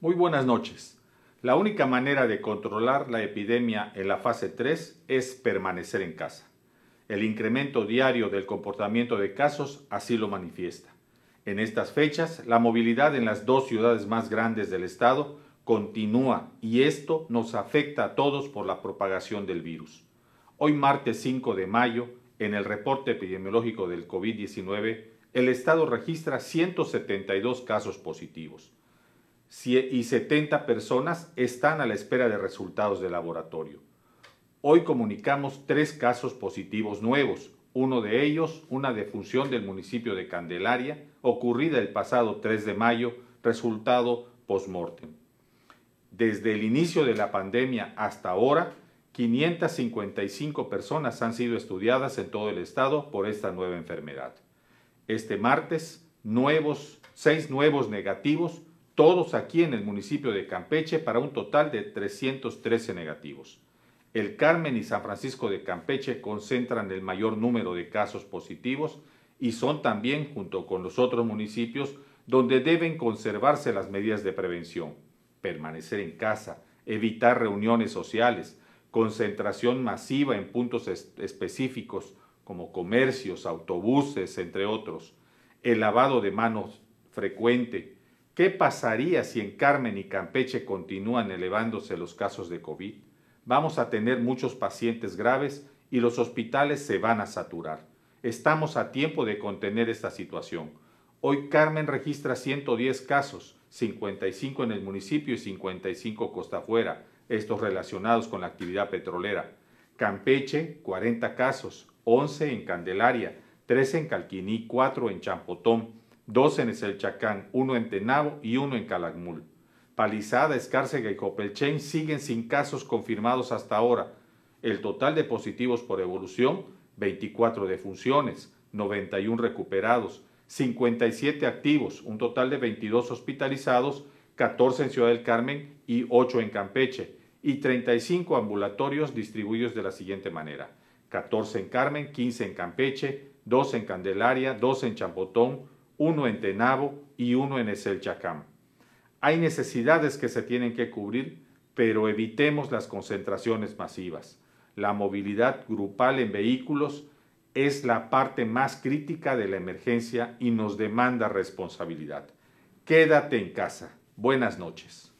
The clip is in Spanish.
Muy buenas noches. La única manera de controlar la epidemia en la fase 3 es permanecer en casa. El incremento diario del comportamiento de casos así lo manifiesta. En estas fechas, la movilidad en las dos ciudades más grandes del estado continúa y esto nos afecta a todos por la propagación del virus. Hoy martes 5 de mayo, en el reporte epidemiológico del COVID-19, el estado registra 172 casos positivos y 70 personas están a la espera de resultados de laboratorio. Hoy comunicamos tres casos positivos nuevos, uno de ellos una defunción del municipio de Candelaria, ocurrida el pasado 3 de mayo, resultado post-mortem. Desde el inicio de la pandemia hasta ahora, 555 personas han sido estudiadas en todo el estado por esta nueva enfermedad. Este martes, nuevos, seis nuevos negativos todos aquí en el municipio de Campeche para un total de 313 negativos. El Carmen y San Francisco de Campeche concentran el mayor número de casos positivos y son también, junto con los otros municipios, donde deben conservarse las medidas de prevención, permanecer en casa, evitar reuniones sociales, concentración masiva en puntos específicos como comercios, autobuses, entre otros, el lavado de manos frecuente, ¿Qué pasaría si en Carmen y Campeche continúan elevándose los casos de COVID? Vamos a tener muchos pacientes graves y los hospitales se van a saturar. Estamos a tiempo de contener esta situación. Hoy Carmen registra 110 casos, 55 en el municipio y 55 costa afuera, estos relacionados con la actividad petrolera. Campeche, 40 casos, 11 en Candelaria, 3 en Calquiní, 4 en Champotón. 12 en el Chacán, uno en Tenabo y uno en Calakmul. Palizada, Escárcega y Copelchen siguen sin casos confirmados hasta ahora. El total de positivos por evolución, 24 defunciones, 91 recuperados, 57 activos, un total de 22 hospitalizados, 14 en Ciudad del Carmen y 8 en Campeche, y 35 ambulatorios distribuidos de la siguiente manera. 14 en Carmen, 15 en Campeche, 2 en Candelaria, 2 en Champotón, uno en Tenabo y uno en Esel Hay necesidades que se tienen que cubrir, pero evitemos las concentraciones masivas. La movilidad grupal en vehículos es la parte más crítica de la emergencia y nos demanda responsabilidad. Quédate en casa. Buenas noches.